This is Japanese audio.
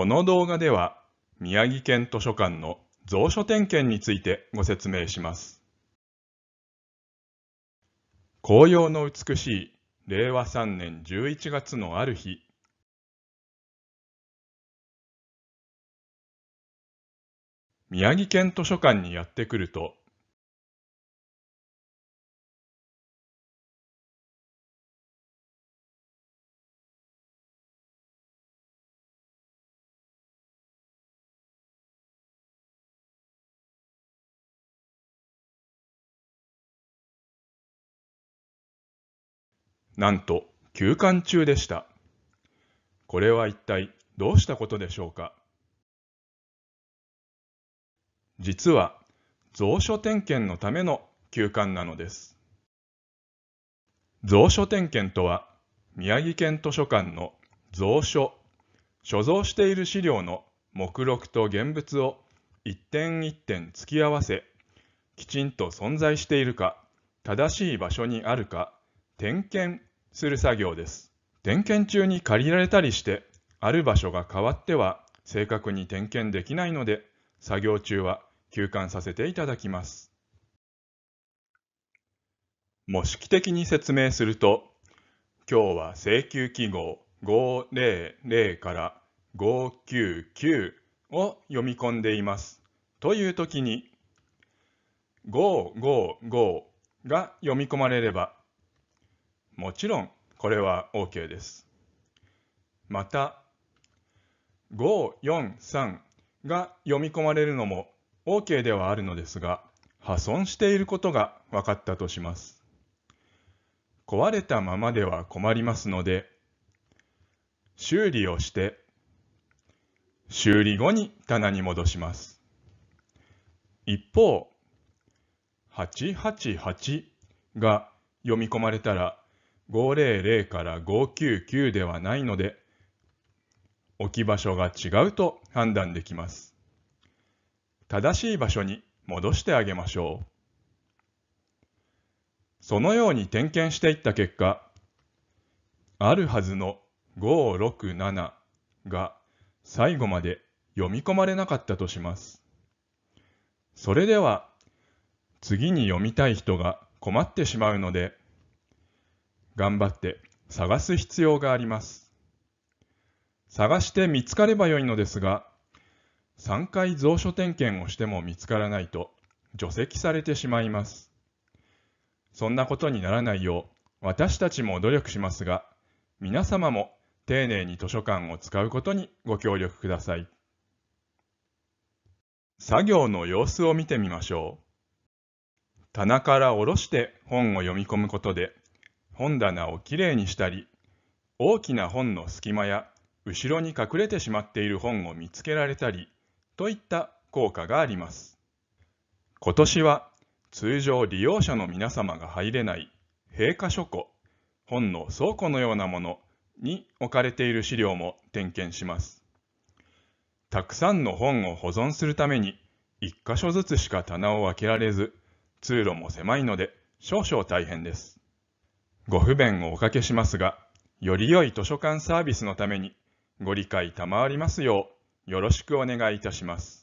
この動画では宮城県図書館の蔵書点検についてご説明します。紅葉の美しい令和3年11月のある日宮城県図書館にやってくるとなんと休館中でした。これは一体どうしたことでしょうか実は蔵書点検のための休館なのです。蔵書点検とは宮城県図書館の蔵書、所蔵している資料の目録と現物を一点一点突き合わせ、きちんと存在しているか、正しい場所にあるか、点検する作業です。点検中に借りられたりして、ある場所が変わっては正確に点検できないので、作業中は休館させていただきます。模式的に説明すると、今日は請求記号500から599を読み込んでいます。という時に、555が読み込まれればもちろんこれは OK です。また543が読み込まれるのも OK ではあるのですが破損していることが分かったとします。壊れたままでは困りますので修理をして修理後に棚に戻します。一方888が読み込まれたら500から599ではないので、置き場所が違うと判断できます。正しい場所に戻してあげましょう。そのように点検していった結果、あるはずの567が最後まで読み込まれなかったとします。それでは、次に読みたい人が困ってしまうので、頑張って探す必要があります。探して見つかればよいのですが、3回蔵書点検をしても見つからないと除籍されてしまいます。そんなことにならないよう私たちも努力しますが、皆様も丁寧に図書館を使うことにご協力ください。作業の様子を見てみましょう。棚から下ろして本を読み込むことで本棚をきれいにしたり、大きな本の隙間や後ろに隠れてしまっている本を見つけられたり、といった効果があります。今年は通常利用者の皆様が入れない閉貨書庫、本の倉庫のようなものに置かれている資料も点検します。たくさんの本を保存するために、1箇所ずつしか棚を開けられず、通路も狭いので少々大変です。ご不便をおかけしますが、より良い図書館サービスのためにご理解賜りますよう、よろしくお願いいたします。